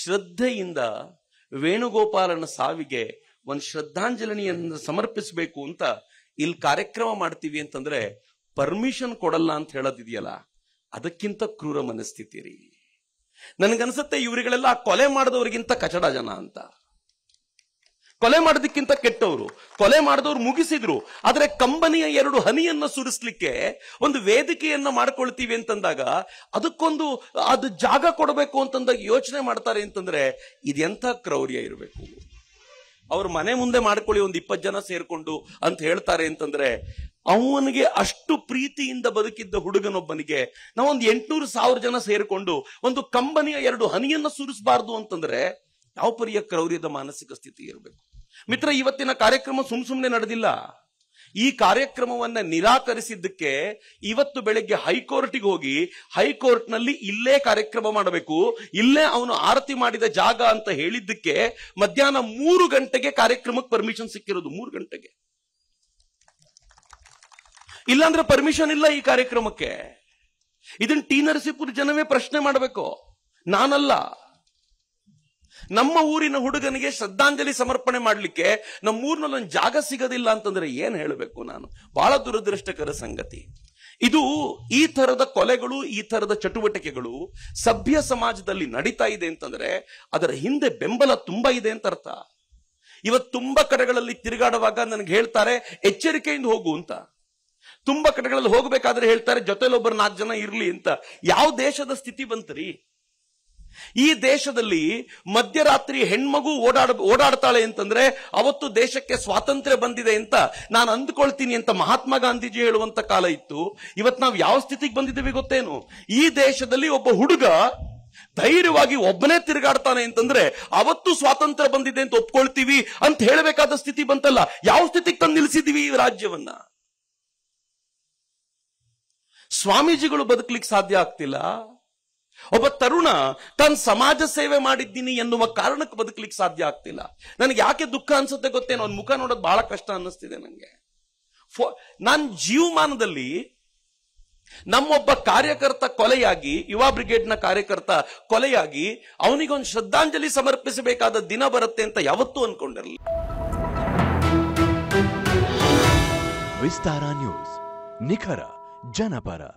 ಶ್ರದ್ಧೆಯಿಂದ ವೇಣುಗೋಪಾಲನ ಸಾವಿಗೆ ಒಂದು ಶ್ರದ್ಧಾಂಜಲಿಯನ್ನು ಸಮರ್ಪಿಸಬೇಕು ಅಂತ ಇಲ್ಲಿ ಕಾರ್ಯಕ್ರಮ ಮಾಡ್ತೀವಿ ಅಂತಂದ್ರೆ ಪರ್ಮಿಷನ್ ಕೊಡಲ್ಲ ಅಂತ ಹೇಳೋದಿದೆಯಲ್ಲ ಅದಕ್ಕಿಂತ ಕ್ರೂರ ಮನಸ್ಥಿತಿ ರೀ ನನಗನ್ಸುತ್ತೆ ಇವರಿಗಳೆಲ್ಲ ಕೊಲೆ ಮಾಡಿದವರಿಗಿಂತ ಕಚಡ ಜನ ಅಂತ ಕೊಲೆ ಮಾಡೋದಕ್ಕಿಂತ ಕೆಟ್ಟವರು ಕೊಲೆ ಮಾಡಿದವ್ರು ಮುಗಿಸಿದ್ರು ಆದರೆ ಕಂಬನಿಯ ಎರಡು ಹನಿಯನ್ನ ಸುರಿಸ್ಲಿಕ್ಕೆ ಒಂದು ವೇದಿಕೆಯನ್ನ ಮಾಡ್ಕೊಳ್ತೀವಿ ಅಂತಂದಾಗ ಅದಕ್ಕೊಂದು ಅದು ಜಾಗ ಕೊಡಬೇಕು ಅಂತಂದಾಗ ಯೋಚನೆ ಮಾಡ್ತಾರೆ ಅಂತಂದ್ರೆ ಇದೆಂಥ ಕ್ರೌರ್ಯ ಇರಬೇಕು ಅವ್ರ ಮನೆ ಮುಂದೆ ಮಾಡ್ಕೊಳ್ಳಿ ಒಂದು ಇಪ್ಪತ್ತು ಜನ ಸೇರ್ಕೊಂಡು ಅಂತ ಹೇಳ್ತಾರೆ ಅಂತಂದ್ರೆ ಅವನಿಗೆ ಅಷ್ಟು ಪ್ರೀತಿಯಿಂದ ಬದುಕಿದ್ದ ಹುಡುಗನೊಬ್ಬನಿಗೆ ನಾವೊಂದು ಎಂಟುನೂರು ಸಾವಿರ ಜನ ಸೇರಿಕೊಂಡು ಒಂದು ಕಂಬನಿಯ ಎರಡು ಹನಿಯನ್ನ ಸುರಿಸಬಾರ್ದು ಅಂತಂದ್ರೆ ಯಾವ ಪರಿಯ ಕ್ರೌರ್ಯದ ಮಾನಸಿಕ ಸ್ಥಿತಿ ಇರಬೇಕು ಮಿತ್ರ ಇವತ್ತಿನ ಕಾರ್ಯಕ್ರಮ ಸುಮ್ ಸುಮ್ನೆ ನಡೆದಿಲ್ಲ ಈ ಕಾರ್ಯಕ್ರಮವನ್ನ ನಿರಾಕರಿಸಿದ್ದಕ್ಕೆ ಇವತ್ತು ಬೆಳಗ್ಗೆ ಹೈಕೋರ್ಟ್ಗೆ ಹೋಗಿ ಹೈಕೋರ್ಟ್ನಲ್ಲಿ ಇಲ್ಲೇ ಕಾರ್ಯಕ್ರಮ ಮಾಡಬೇಕು ಇಲ್ಲೇ ಅವನು ಆರತಿ ಮಾಡಿದ ಜಾಗ ಅಂತ ಹೇಳಿದ್ದಕ್ಕೆ ಮಧ್ಯಾಹ್ನ ಮೂರು ಗಂಟೆಗೆ ಕಾರ್ಯಕ್ರಮಕ್ಕೆ ಪರ್ಮಿಷನ್ ಸಿಕ್ಕಿರೋದು ಮೂರು ಗಂಟೆಗೆ ಇಲ್ಲಾಂದ್ರೆ ಪರ್ಮಿಷನ್ ಇಲ್ಲ ಈ ಕಾರ್ಯಕ್ರಮಕ್ಕೆ ಇದನ್ನ ಟಿ ನರಸೀಪುರ ಜನವೇ ಪ್ರಶ್ನೆ ಮಾಡಬೇಕು ನಾನಲ್ಲ ನಮ್ಮ ಊರಿನ ಹುಡುಗನಿಗೆ ಶ್ರದ್ಧಾಂಜಲಿ ಸಮರ್ಪಣೆ ಮಾಡಲಿಕ್ಕೆ ನಮ್ಮೂರಿನಲ್ಲಿ ಒಂದು ಜಾಗ ಸಿಗೋದಿಲ್ಲ ಅಂತಂದ್ರೆ ಏನ್ ಹೇಳಬೇಕು ನಾನು ಬಹಳ ದುರದೃಷ್ಟಕರ ಸಂಗತಿ ಇದು ಈ ತರದ ಕೊಲೆಗಳು ಈ ತರದ ಚಟುವಟಿಕೆಗಳು ಸಭ್ಯ ಸಮಾಜದಲ್ಲಿ ನಡೀತಾ ಇದೆ ಅಂತಂದ್ರೆ ಅದರ ಹಿಂದೆ ಬೆಂಬಲ ತುಂಬಾ ಇದೆ ಅಂತ ಅರ್ಥ ಇವತ್ತು ತುಂಬಾ ಕಡೆಗಳಲ್ಲಿ ತಿರುಗಾಡುವಾಗ ನನಗೆ ಹೇಳ್ತಾರೆ ಎಚ್ಚರಿಕೆಯಿಂದ ಹೋಗು ಅಂತ ತುಂಬಾ ಕಡೆಗಳಲ್ಲಿ ಹೋಗಬೇಕಾದ್ರೆ ಹೇಳ್ತಾರೆ ಜೊತೆಲೊಬ್ಬರು ನಾಲ್ಕು ಜನ ಇರ್ಲಿ ಅಂತ ಯಾವ ದೇಶದ ಸ್ಥಿತಿ ಬಂತರಿ ಈ ದೇಶದಲ್ಲಿ ಮಧ್ಯರಾತ್ರಿ ಹೆಣ್ಮಗು ಓಡಾಡ ಓಡಾಡ್ತಾಳೆ ಅಂತಂದ್ರೆ ಅವತ್ತು ದೇಶಕ್ಕೆ ಸ್ವಾತಂತ್ರ್ಯ ಬಂದಿದೆ ಅಂತ ನಾನು ಅಂದ್ಕೊಳ್ತೀನಿ ಅಂತ ಮಹಾತ್ಮ ಗಾಂಧೀಜಿ ಹೇಳುವಂತ ಕಾಲ ಇತ್ತು ಇವತ್ ನಾವು ಯಾವ ಸ್ಥಿತಿಗೆ ಬಂದಿದ್ದೀವಿ ಗೊತ್ತೇನು ಈ ದೇಶದಲ್ಲಿ ಒಬ್ಬ ಹುಡುಗ ಧೈರ್ಯವಾಗಿ ಒಬ್ಬನೇ ತಿರುಗಾಡ್ತಾನೆ ಅಂತಂದ್ರೆ ಅವತ್ತು ಸ್ವಾತಂತ್ರ್ಯ ಬಂದಿದೆ ಅಂತ ಒಪ್ಕೊಳ್ತೀವಿ ಅಂತ ಹೇಳಬೇಕಾದ ಸ್ಥಿತಿ ಬಂತಲ್ಲ ಯಾವ ಸ್ಥಿತಿಗೆ ತಂದು ನಿಲ್ಲಿಸಿದೀವಿ ಈ ರಾಜ್ಯವನ್ನ ಸ್ವಾಮೀಜಿಗಳು ಬದುಕಲಿಕ್ಕೆ ಸಾಧ್ಯ ಆಗ್ತಿಲ್ಲ ಒಬ್ಬ ತರುಣ ತಾನು ಸಮಾಜ ಸೇವೆ ಮಾಡಿದ್ದೀನಿ ಎನ್ನುವ ಕಾರಣಕ್ಕೆ ಬದುಕಲಿಕ್ಕೆ ಸಾಧ್ಯ ಆಗ್ತಿಲ್ಲ ನನಗೆ ಯಾಕೆ ದುಃಖ ಅನ್ಸುತ್ತೆ ಗೊತ್ತೇನೋ ಅವ್ನ ಮುಖ ನೋಡೋದು ಬಹಳ ಕಷ್ಟ ಅನ್ನಿಸ್ತಿದೆ ನನಗೆ ನಾನು ಜೀವಮಾನದಲ್ಲಿ ನಮ್ಮೊಬ್ಬ ಕಾರ್ಯಕರ್ತ ಕೊಲೆಯಾಗಿ ಯುವ ಬ್ರಿಗೇಡ್ ನ ಕಾರ್ಯಕರ್ತ ಕೊಲೆಯಾಗಿ ಅವನಿಗೊಂದು ಶ್ರದ್ಧಾಂಜಲಿ ಸಮರ್ಪಿಸಬೇಕಾದ ದಿನ ಬರುತ್ತೆ ಅಂತ ಯಾವತ್ತೂ ಅನ್ಕೊಂಡಿರಲಿಲ್ಲ ವಿಸ್ತಾರ ನ್ಯೂಸ್ ನಿಖರ ಜನಪರ